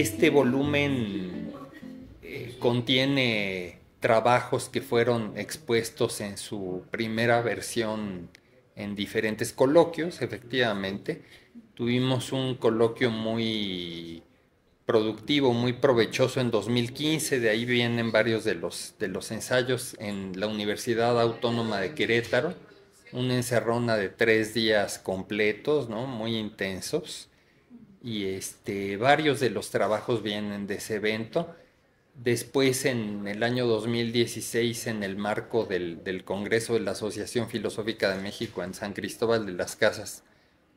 este volumen eh, contiene trabajos que fueron expuestos en su primera versión en diferentes coloquios, efectivamente. Tuvimos un coloquio muy productivo, muy provechoso en 2015, de ahí vienen varios de los, de los ensayos en la Universidad Autónoma de Querétaro, una encerrona de tres días completos, ¿no? muy intensos, y este, varios de los trabajos vienen de ese evento. Después, en el año 2016, en el marco del, Congreso de la Asociación Filosófica de México en San Cristóbal de las Casas,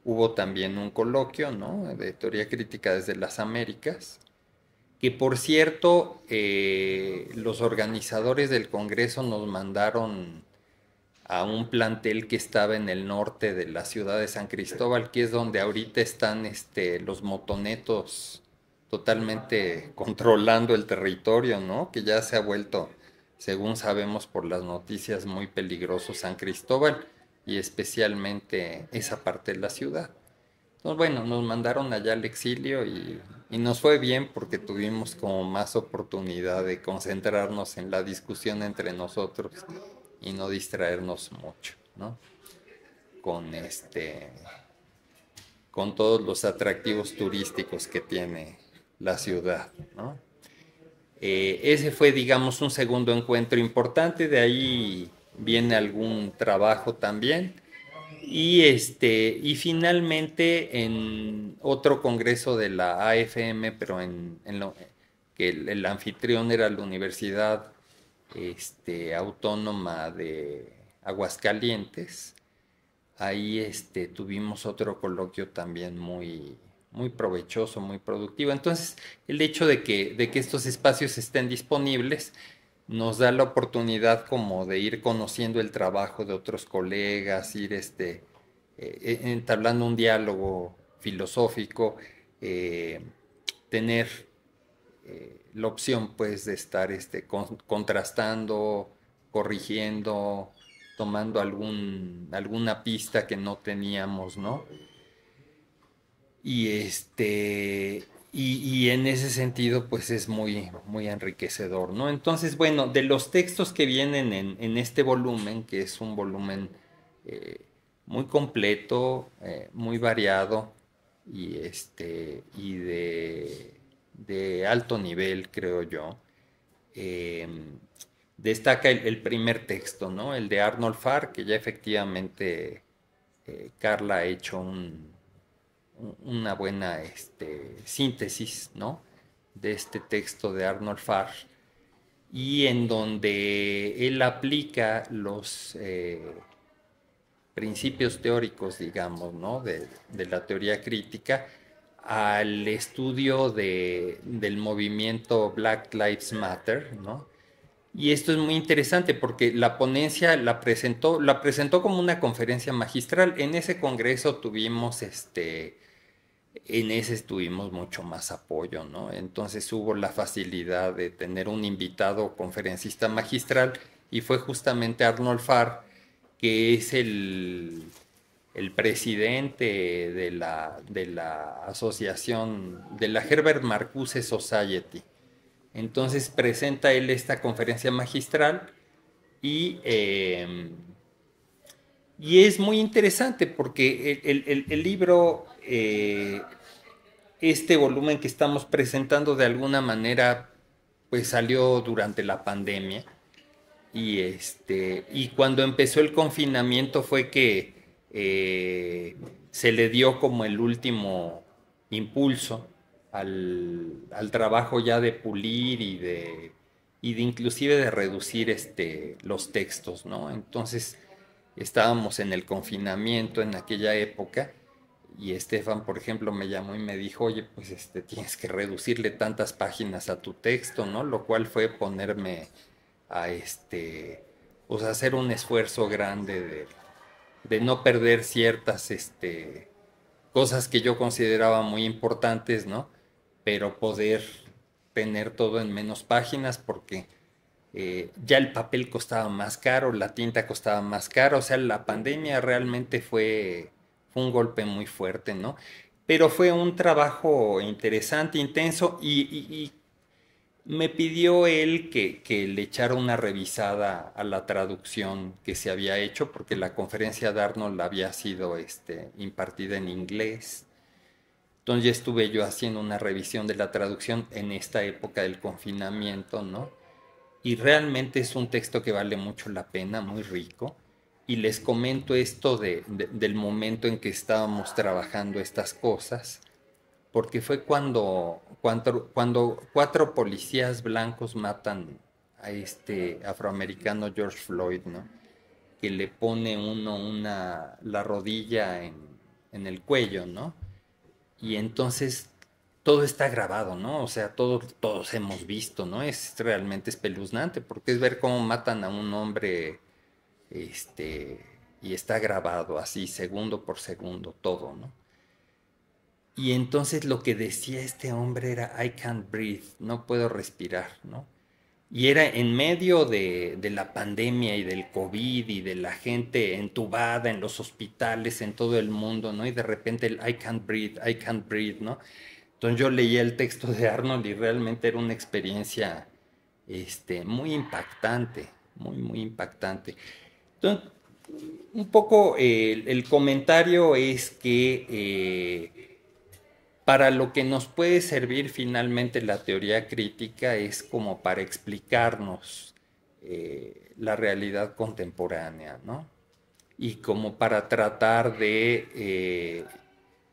hubo también un coloquio ¿no? de teoría crítica desde las Américas, que por cierto, eh, los organizadores del Congreso nos mandaron a un plantel que estaba en el norte de la ciudad de San Cristóbal, que es donde ahorita están este, los motonetos totalmente controlando el territorio, ¿no? Que ya se ha vuelto, según sabemos por las noticias, muy peligroso San Cristóbal y especialmente esa parte de la ciudad. Entonces, bueno, nos mandaron allá al exilio y, y nos fue bien porque tuvimos como más oportunidad de concentrarnos en la discusión entre nosotros y no distraernos mucho, ¿no? Con este con todos los atractivos turísticos que tiene la ciudad, ¿no? Eh, ese fue, digamos, un segundo encuentro importante, de ahí viene algún trabajo también. Y, este, y finalmente en otro congreso de la AFM, pero en, lo, que el, el, anfitrión era la Universidad este, autónoma de Aguascalientes. Ahí este, tuvimos otro coloquio también muy, muy provechoso, muy productivo. Entonces, el hecho de que, de que estos espacios estén disponibles nos da la oportunidad como de ir conociendo el trabajo de otros colegas, ir este, eh, entablando un diálogo filosófico, eh, tener eh, la opción pues de estar este, contrastando, corrigiendo, tomando algún, alguna pista que no teníamos, ¿no? Y este, y, en ese sentido, pues es muy, muy enriquecedor, ¿no? Entonces, bueno, de los textos que vienen en, este volumen, que es un volumen eh, muy completo, eh, muy variado, y este, y de de alto nivel, creo yo. Em, destaca el, primer texto, ¿no? El de Arnold Farr, que ya efectivamente eh, Carla ha hecho una buena este, síntesis, ¿no? De este texto de Arnold Farr y en donde él aplica los eh, principios teóricos, digamos, ¿no? de la teoría crítica al estudio de, del movimiento Black Lives Matter, ¿no? Y esto es muy interesante porque la ponencia la presentó, la presentó como una conferencia magistral. En ese congreso tuvimos este, en ese tuvimos mucho más apoyo, ¿no? Entonces hubo la facilidad de tener un invitado conferencista magistral y fue justamente Arnold Farr, que es el el presidente de la, de la asociación, de la Herbert Marcuse Society. Entonces presenta él esta conferencia magistral y, em, y es muy interesante porque el, libro, eh, este volumen que estamos presentando de alguna manera, pues salió durante la pandemia y, este, y cuando empezó el confinamiento fue que eh, se le dio como el último impulso al, trabajo ya de pulir y de, y de inclusive de reducir este, los textos, ¿no? Entonces estábamos en el confinamiento en aquella época y Estefan, por ejemplo, me llamó y me dijo, oye, pues este, tienes que reducirle tantas páginas a tu texto, ¿no? Lo cual fue ponerme a este, pues, hacer un esfuerzo grande de, de no perder ciertas este, cosas que yo consideraba muy importantes, ¿no? Pero poder tener todo en menos páginas porque eh, ya el papel costaba más caro, la tinta costaba más caro, o sea, la pandemia realmente fue, un golpe muy fuerte, ¿no? Pero fue un trabajo interesante, intenso y me pidió él que, le echara una revisada a la traducción que se había hecho, porque la conferencia de Arnold había sido este, impartida en inglés. Entonces ya estuve yo haciendo una revisión de la traducción en esta época del confinamiento, ¿no? Y realmente es un texto que vale mucho la pena, muy rico. Y les comento esto de, del momento en que estábamos trabajando estas cosas porque fue cuando, cuando, cuando cuatro policías blancos matan a este afroamericano George Floyd, ¿no? Que le pone uno una, la rodilla en, el cuello, ¿no? Y entonces todo está grabado, ¿no? O sea, todo, todos hemos visto, ¿no? Es realmente espeluznante, porque es ver cómo matan a un hombre, este, y está grabado así, segundo por segundo, todo, ¿no? Y entonces lo que decía este hombre era, I can't breathe, no puedo respirar, ¿no? Y era en medio de, la pandemia y del COVID y de la gente entubada en los hospitales, en todo el mundo, ¿no? Y de repente el I can't breathe, I can't breathe, ¿no? Entonces yo leía el texto de Arnold y realmente era una experiencia este, muy impactante, muy, muy impactante. Entonces, un poco el, comentario es que eh, para lo que nos puede servir finalmente la teoría crítica es como para explicarnos eh, la realidad contemporánea, ¿no? Y como para tratar de eh,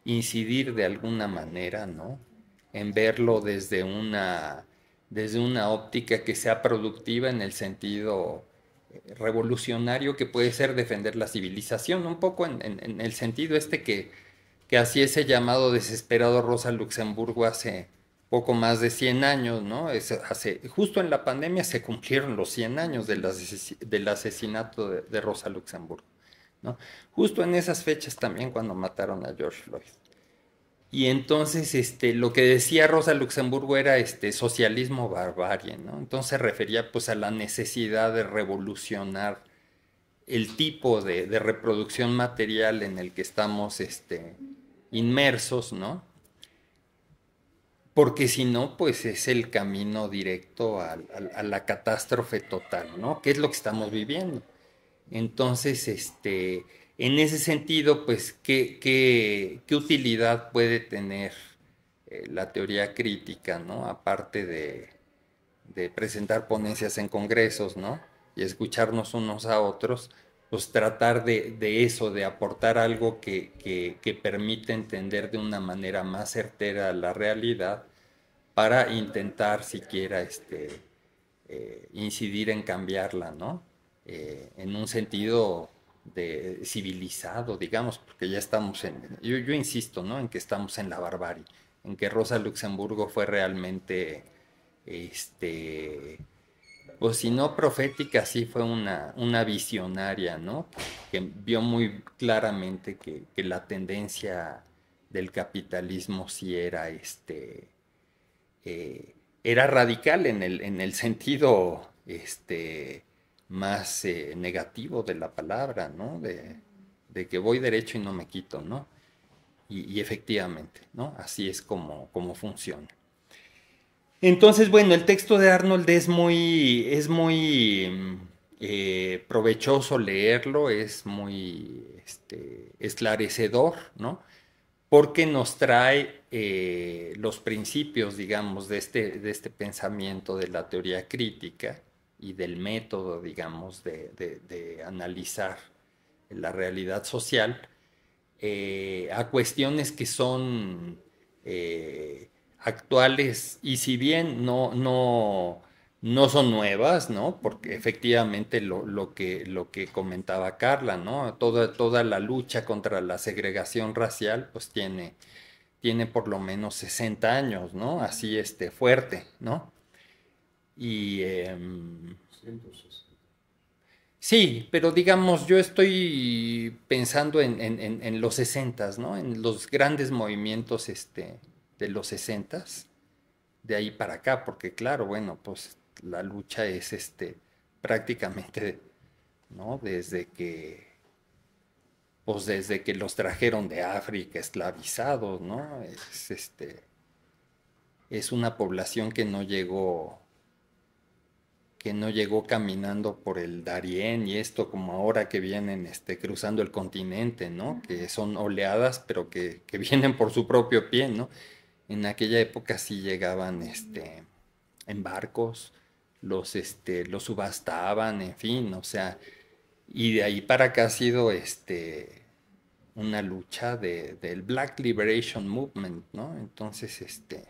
incidir de alguna manera, ¿no? En verlo desde una, desde una óptica que sea productiva en el sentido eh, revolucionario que puede ser defender la civilización, un poco en el sentido este que que hacía ese llamado desesperado Rosa Luxemburgo hace poco más de 100 años, ¿no? hace, justo en la pandemia se cumplieron los 100 años del, asesinato de, Rosa Luxemburgo, ¿no? Justo en esas fechas también cuando mataron a George Floyd. Y entonces este, lo que decía Rosa Luxemburgo era este, socialismo barbarie, ¿no? Entonces se refería pues a la necesidad de revolucionar el tipo de, de reproducción material en el que estamos este, inmersos, ¿no? Porque si no, pues es el camino directo a, la catástrofe total, ¿no? Que es lo que estamos viviendo. Entonces, este, en ese sentido, pues, ¿qué, utilidad puede tener eh, la teoría crítica, ¿no? Aparte de, de presentar ponencias en congresos, ¿no? Y escucharnos unos a otros pues, tratar de, eso, de aportar algo que, que, permite entender de una manera más certera la realidad para intentar siquiera este, eh, incidir en cambiarla, ¿no? Eh, en un sentido civilizado, digamos, porque ya estamos en, yo, insisto, ¿no? En que estamos en la barbarie, en que Rosa Luxemburgo fue realmente, este, o si no profética, sí fue una, visionaria, ¿no? Que vio muy claramente que, la tendencia del capitalismo sí era este. Eh, era radical en el, sentido este, más eh, negativo de la palabra, ¿no? De, que voy derecho y no me quito, ¿no? Y, efectivamente, ¿no? Así es como funciona. Entonces, bueno, el texto de Arnold es muy, es muy mm, eh, provechoso leerlo, es muy este, esclarecedor, ¿no? Porque nos trae eh, los principios, digamos, de este, de este pensamiento de la teoría crítica y del método, digamos, de, analizar la realidad social eh, a cuestiones que son actuales y si bien no, no, no son nuevas, ¿no? Porque efectivamente lo, que, lo que comentaba Carla, ¿no? Toda, toda la lucha contra la segregación racial, pues tiene, tiene por lo menos 60 años, ¿no? Así este, fuerte, ¿no? Y... Em, sí, pero digamos, yo estoy pensando en, en los 60, ¿no? En los grandes movimientos este, de los 60 de ahí para acá, porque claro, bueno, pues la lucha es este prácticamente, ¿no? Desde que pues desde que los trajeron de África esclavizados, ¿no? Es este es una población que no llegó que no llegó caminando por el Darién y esto como ahora que vienen este, cruzando el continente, ¿no? Que son oleadas, pero que, que vienen por su propio pie, ¿no? en aquella época sí llegaban este, en barcos, los, este, los subastaban, en fin, o sea, y de ahí para acá ha sido este, una lucha del Black Liberation Movement, ¿no? Entonces, este,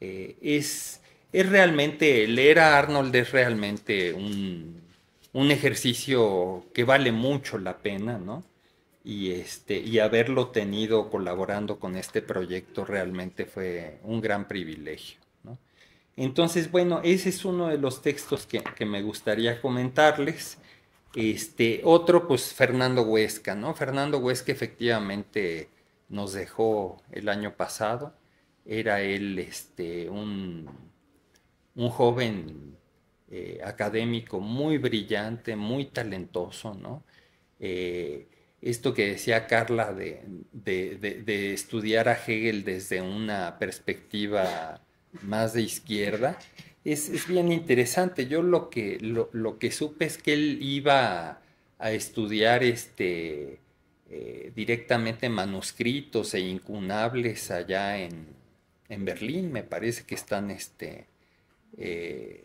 eh, es, es realmente, leer a Arnold es realmente un, un ejercicio que vale mucho la pena, ¿no? y, este, y haberlo tenido colaborando con este proyecto realmente fue un gran privilegio. Entonces, bueno, ese es uno de los textos que, me gustaría comentarles. Este, otro, pues Fernando Huesca, ¿no? Fernando Huesca efectivamente nos dejó el año pasado. Era él este, un, un joven eh, académico muy brillante, muy talentoso, ¿no? Eh, esto que decía Carla de, estudiar a Hegel desde una perspectiva más de izquierda, es, bien interesante. Yo lo que, lo, que supe es que él iba a estudiar este, eh, directamente manuscritos e incunables allá en, Berlín, me parece que están este, eh,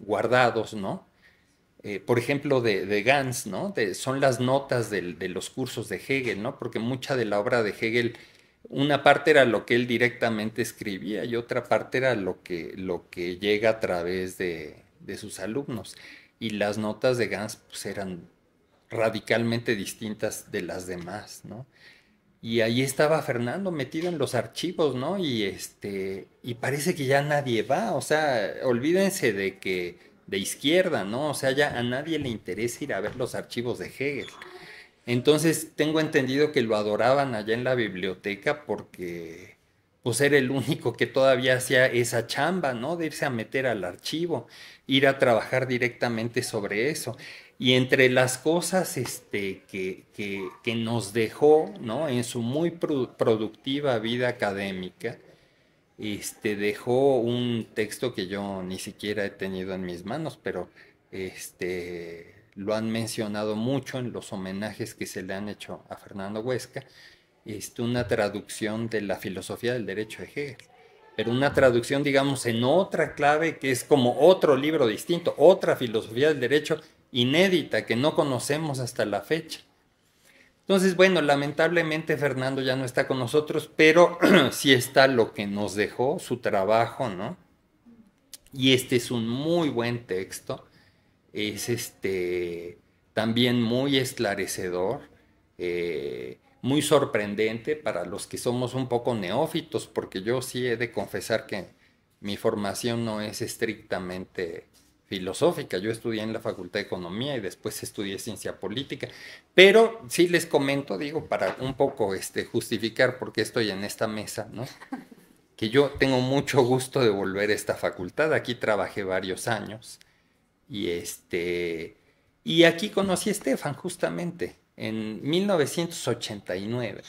guardados, ¿no? Eh, por ejemplo, de, de Gans, ¿no? son las notas del, de los cursos de Hegel, ¿no? Porque mucha de la obra de Hegel, una parte era lo que él directamente escribía y otra parte era lo que, lo que llega a través de, de sus alumnos. Y las notas de Gans pues, eran radicalmente distintas de las demás, ¿no? Y ahí estaba Fernando metido en los archivos, ¿no? Y este, y parece que ya nadie va, o sea, olvídense de que de izquierda, ¿no? O sea, ya a nadie le interesa ir a ver los archivos de Hegel. Entonces tengo entendido que lo adoraban allá en la biblioteca porque pues era el único que todavía hacía esa chamba, ¿no? De irse a meter al archivo, ir a trabajar directamente sobre eso. Y entre las cosas este, que, que, nos dejó, ¿no? En su muy productiva vida académica, este, dejó un texto que yo ni siquiera he tenido en mis manos, pero este, lo han mencionado mucho en los homenajes que se le han hecho a Fernando Huesca, este, una traducción de la filosofía del derecho de Hegel, pero una traducción, digamos, en otra clave que es como otro libro distinto, otra filosofía del derecho inédita que no conocemos hasta la fecha. Entonces, bueno, lamentablemente Fernando ya no está con nosotros, pero sí está lo que nos dejó, su trabajo, ¿no? Y este es un muy buen texto, es este también muy esclarecedor, eh, muy sorprendente para los que somos un poco neófitos, porque yo sí he de confesar que mi formación no es estrictamente filosófica. Yo estudié en la Facultad de Economía y después estudié ciencia política. Pero sí les comento, digo, para un poco este, justificar por qué estoy en esta mesa, que yo tengo mucho gusto de volver a esta facultad. Aquí trabajé varios años y, este, y aquí conocí a Estefan justamente en 1989,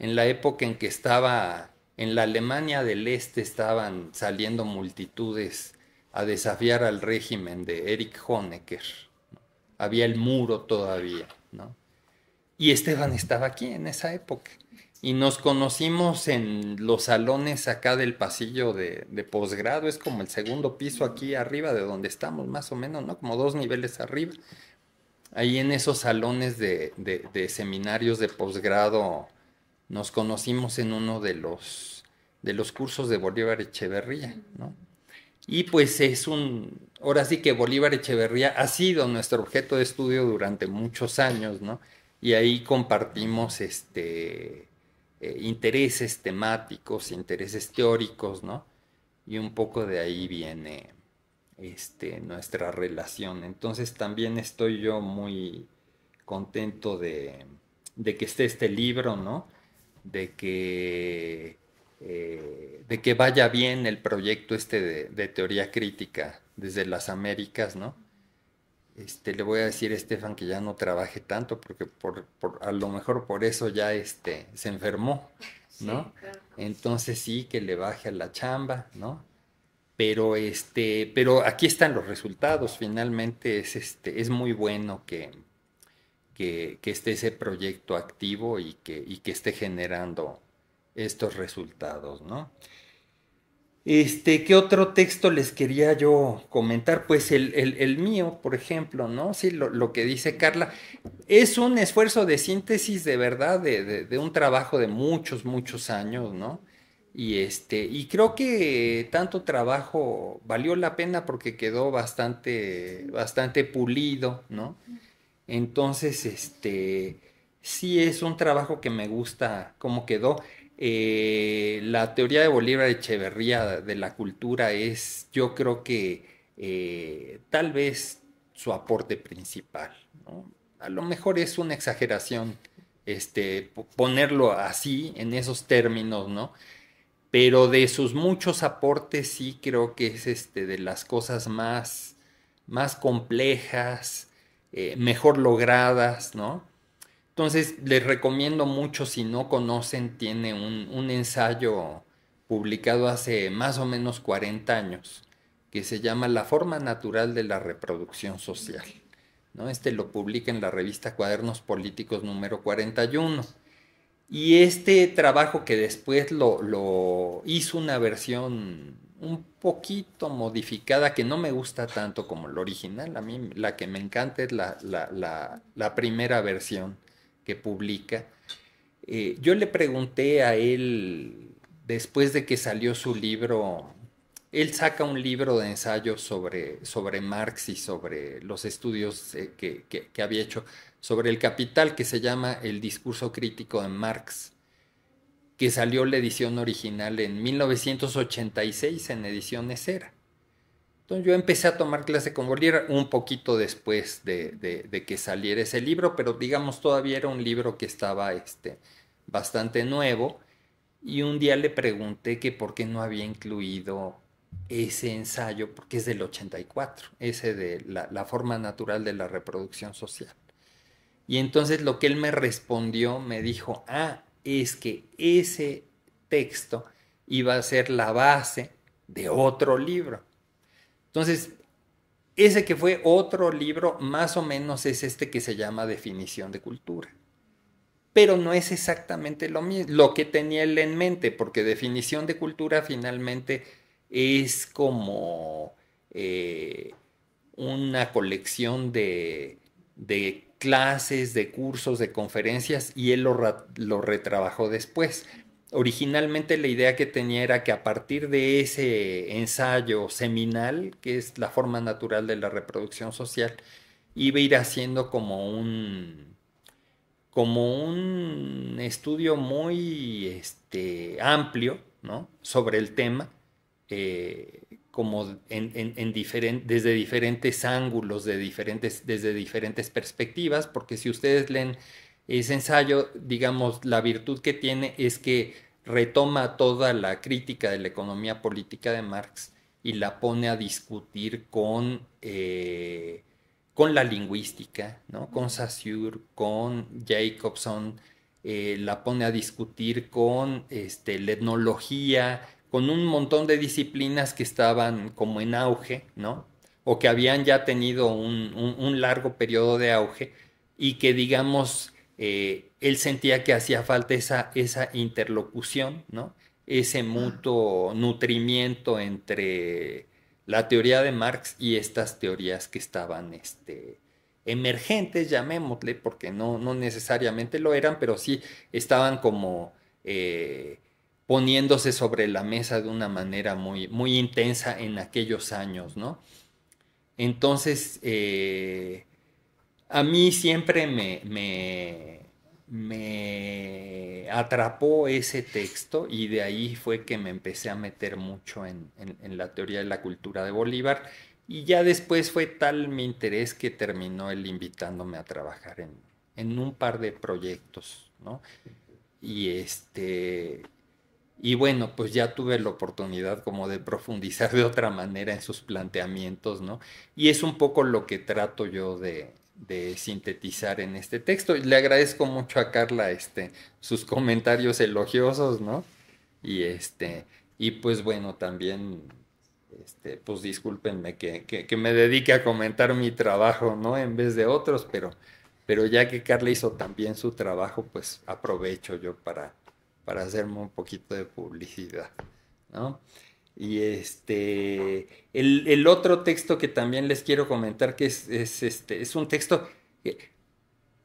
en la época en que estaba en la Alemania del Este estaban saliendo multitudes a desafiar al régimen de Eric Honecker. Había el muro todavía, ¿no? Y Esteban estaba aquí en esa época. Y nos conocimos en los salones acá del pasillo de, de posgrado, es como el segundo piso aquí arriba de donde estamos, más o menos, ¿no? Como dos niveles arriba. Ahí en esos salones de, de, de seminarios de posgrado nos conocimos en uno de los, de los cursos de Bolívar Echeverría, ¿no? Y pues es un, ahora sí que Bolívar Echeverría ha sido nuestro objeto de estudio durante muchos años, ¿no? Y ahí compartimos este, eh, intereses temáticos, intereses teóricos, ¿no? Y un poco de ahí viene este, nuestra relación. Entonces también estoy yo muy contento de, de que esté este libro, ¿no? De que eh, de que vaya bien el proyecto este de, teoría crítica desde las Américas, ¿no? Este, le voy a decir a Estefan que ya no trabaje tanto porque por, a lo mejor por eso ya este, se enfermó, ¿no? Entonces sí, que le baje a la chamba, ¿no? Pero, este, pero aquí están los resultados, finalmente es, este, es muy bueno que, que, esté ese proyecto activo y que, y que esté generando estos resultados, ¿no? Este, ¿qué otro texto les quería yo comentar? Pues el, mío, por ejemplo, ¿no? Sí, lo, que dice Carla. Es un esfuerzo de síntesis de verdad, de, de, un trabajo de muchos, muchos años, ¿no? Y este, y creo que tanto trabajo valió la pena porque quedó bastante, bastante pulido, ¿no? Entonces, este, sí es un trabajo que me gusta cómo quedó. Eh, la teoría de Bolívar Echeverría de la cultura es, yo creo que eh, tal vez su aporte principal. ¿no? A lo mejor es una exageración este, ponerlo así, en esos términos, ¿no? Pero de sus muchos aportes sí creo que es este, de las cosas más, más complejas, eh, mejor logradas, ¿no? Entonces, les recomiendo mucho, si no conocen, tiene un, ensayo publicado hace más o menos 40 años, que se llama La forma natural de la reproducción social. ¿no? Este lo publica en la revista Cuadernos Políticos número 41. Y este trabajo que después lo, hizo una versión un poquito modificada que no me gusta tanto como el original. A mí la que me encanta es la primera versión que publica. Eh, yo le pregunté a él, después de que salió su libro, él saca un libro de ensayo sobre, sobre Marx y sobre los estudios eh, que, había hecho sobre el capital que se llama El discurso crítico de Marx, que salió la edición original en 1986 en ediciones ERA. Entonces yo empecé a tomar clase con Bolívar un poquito después de, que saliera ese libro, pero digamos todavía era un libro que estaba este, bastante nuevo. Y un día le pregunté que por qué no había incluido ese ensayo, porque es del 84, ese de la forma natural de la reproducción social. Y entonces lo que él me respondió, me dijo, ah, es que ese texto iba a ser la base de otro libro entonces, ese que fue otro libro, más o menos es este que se llama Definición de Cultura. Pero no es exactamente lo mismo, lo que tenía él en mente, porque definición de cultura finalmente es como eh, una colección de, clases, de cursos, de conferencias, y él lo retrabajó después originalmente la idea que tenía era que a partir de ese ensayo seminal, que es la forma natural de la reproducción social, iba a ir haciendo como un como un estudio muy este, amplio ¿no? sobre el tema, eh, como en, desde diferentes ángulos, de diferentes, desde diferentes perspectivas, porque si ustedes leen ese ensayo, digamos, la virtud que tiene es que retoma toda la crítica de la economía política de Marx y la pone a discutir con, eh, con la lingüística, ¿no? con Saussure, con Jacobson, eh, la pone a discutir con este, la etnología, con un montón de disciplinas que estaban como en auge, ¿no? o que habían ya tenido un largo periodo de auge y que digamos eh, él sentía que hacía falta esa, esa interlocución, ¿no? ese mutuo nutrimiento entre la teoría de Marx y estas teorías que estaban este, emergentes, llamémosle, porque no, no necesariamente lo eran, pero sí estaban como eh, poniéndose sobre la mesa de una manera muy, muy intensa en aquellos años, ¿no? Entonces, eh, a mí siempre me, me, me, atrapó ese texto y de ahí fue que me empecé a meter mucho en, la teoría de la cultura de Bolívar y ya después fue tal mi interés que terminó él invitándome a trabajar en, un par de proyectos, ¿no? Y este... Y bueno, pues ya tuve la oportunidad como de profundizar de otra manera en sus planteamientos, ¿no? Y es un poco lo que trato yo de, de sintetizar en este texto. Le agradezco mucho a Carla este, sus comentarios elogiosos, ¿no? Y, este, y pues bueno, también, este, pues discúlpenme que, me dedique a comentar mi trabajo, ¿no? En vez de otros, pero, pero ya que Carla hizo también su trabajo, pues aprovecho yo para, para hacerme un poquito de publicidad, ¿no? Y este, el, otro texto que también les quiero comentar, que es, este, es un texto,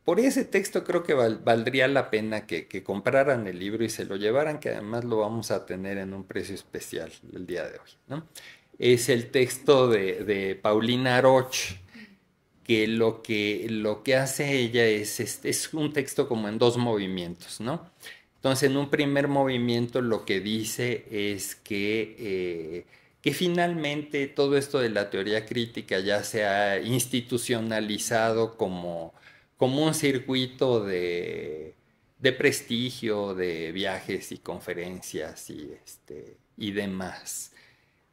por ese texto creo que valdría la pena que, compraran el libro y se lo llevaran, que además lo vamos a tener en un precio especial el día de hoy. ¿no? Es el texto de, Paulina Roch, que lo, que lo que hace ella es, es un texto como en dos movimientos, ¿no? Entonces, en un primer movimiento lo que dice es que, eh, que finalmente todo esto de la teoría crítica ya se ha institucionalizado como, como un circuito de, de prestigio, de viajes y conferencias y, este, y demás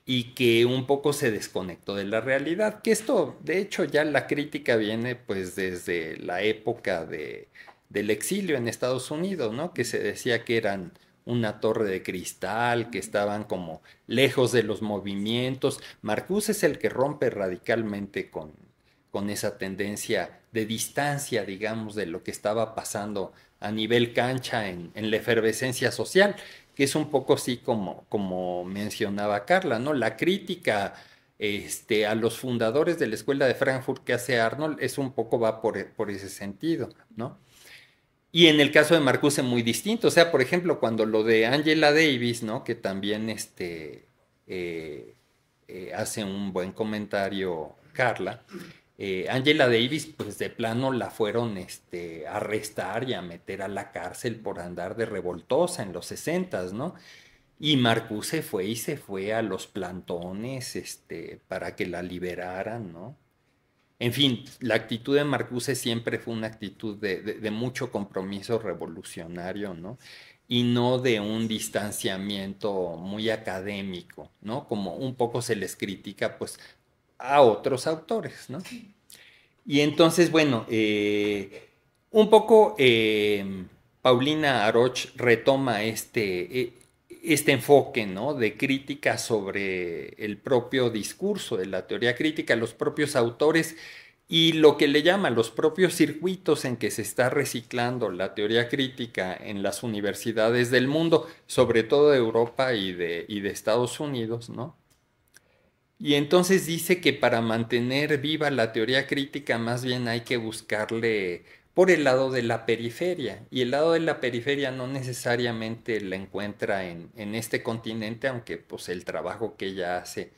y que un poco se desconectó de la realidad. Que esto, de hecho, ya la crítica viene pues desde la época de, del exilio en Estados Unidos, ¿no? Que se decía que eran una torre de cristal, que estaban como lejos de los movimientos. Marcus es el que rompe radicalmente con, con esa tendencia de distancia, digamos, de lo que estaba pasando a nivel cancha en, en, la efervescencia social, que es un poco así como, como mencionaba Carla, ¿no? La crítica este, a los fundadores de la escuela de Frankfurt que hace Arnold es un poco va por, por ese sentido, ¿no? Y en el caso de Marcuse muy distinto. O sea, por ejemplo, cuando lo de Angela Davis, ¿no? Que también este, eh, eh, hace un buen comentario Carla. Eh, Angela Davis, pues de plano la fueron este, a arrestar y a meter a la cárcel por andar de revoltosa en los sesentas, ¿no? Y Marcuse fue y se fue a los plantones este, para que la liberaran, ¿no? En fin, la actitud de Marcuse siempre fue una actitud de, mucho compromiso revolucionario, ¿no? Y no de un distanciamiento muy académico, ¿no? Como un poco se les critica, pues, a otros autores, ¿no? Y entonces, bueno, eh, un poco eh, Paulina Aroch retoma este, eh, este enfoque ¿no? de crítica sobre el propio discurso de la teoría crítica, los propios autores y lo que le llaman los propios circuitos en que se está reciclando la teoría crítica en las universidades del mundo, sobre todo de Europa y de, y de Estados Unidos, ¿no? Y entonces dice que para mantener viva la teoría crítica más bien hay que buscarle por el lado de la periferia. Y el lado de la periferia no necesariamente la encuentra en, en este continente, aunque pues, el trabajo que ella hace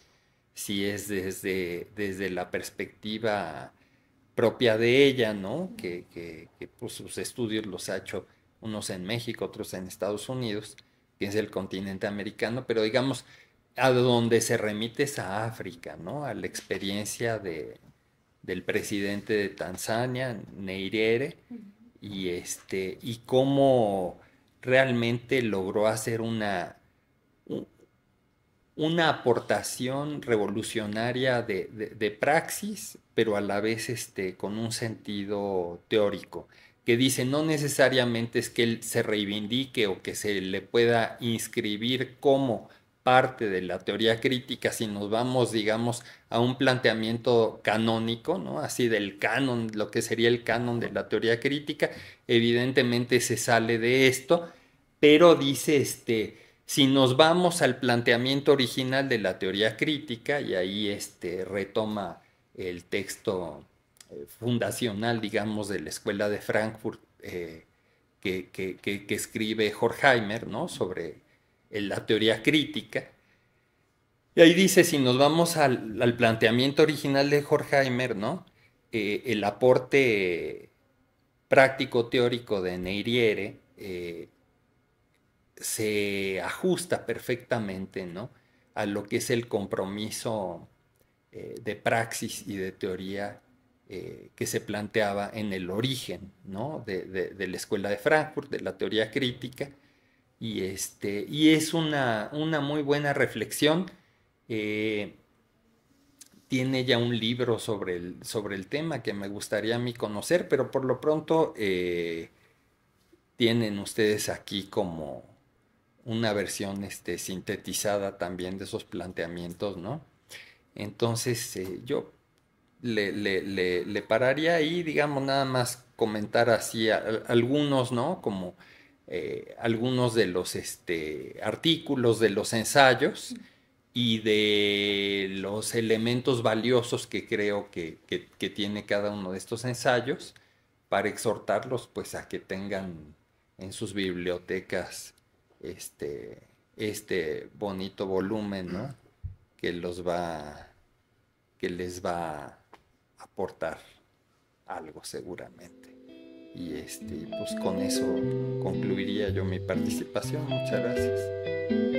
sí es desde, desde la perspectiva propia de ella, ¿no? Que, que, pues, sus estudios los ha hecho unos en México, otros en Estados Unidos, que es el continente americano, pero digamos, a donde se remite es a África, ¿no? A la experiencia de, del presidente de Tanzania, Neirere, y, este, y cómo realmente logró hacer una, una aportación revolucionaria de, praxis, pero a la vez este, con un sentido teórico, que dice no necesariamente es que él se reivindique o que se le pueda inscribir como parte de la teoría crítica, si nos vamos, digamos, a un planteamiento canónico, ¿no? Así del canon, lo que sería el canon de la teoría crítica, evidentemente se sale de esto, pero dice este, si nos vamos al planteamiento original de la teoría crítica, y ahí este, retoma el texto eh, fundacional, digamos, de la Escuela de Frankfurt eh, que, que, que, escribe Horkheimer, ¿no? Sobre en la teoría crítica. Y ahí dice, si nos vamos al, planteamiento original de Horkheimer, ¿no? Eh, el aporte práctico teórico de Neiriere eh, se ajusta perfectamente ¿no? a lo que es el compromiso eh, de praxis y de teoría que se planteaba en el origen de, la escuela de Frankfurt, de la teoría crítica, y, este, y es una, una muy buena reflexión. Eh, tiene ya un libro sobre el, sobre el tema que me gustaría a mí conocer, pero por lo pronto eh, tienen ustedes aquí como una versión este, sintetizada también de esos planteamientos, ¿no? Entonces eh, yo le, le, le, pararía y digamos, nada más comentar así algunos, ¿no? Como eh, algunos de los este, artículos, de los ensayos y de los elementos valiosos que creo que, tiene cada uno de estos ensayos para exhortarlos pues a que tengan en sus bibliotecas este, este bonito volumen que los va que les va a aportar algo seguramente. Y este, pues con eso concluiría yo mi participación. Muchas gracias.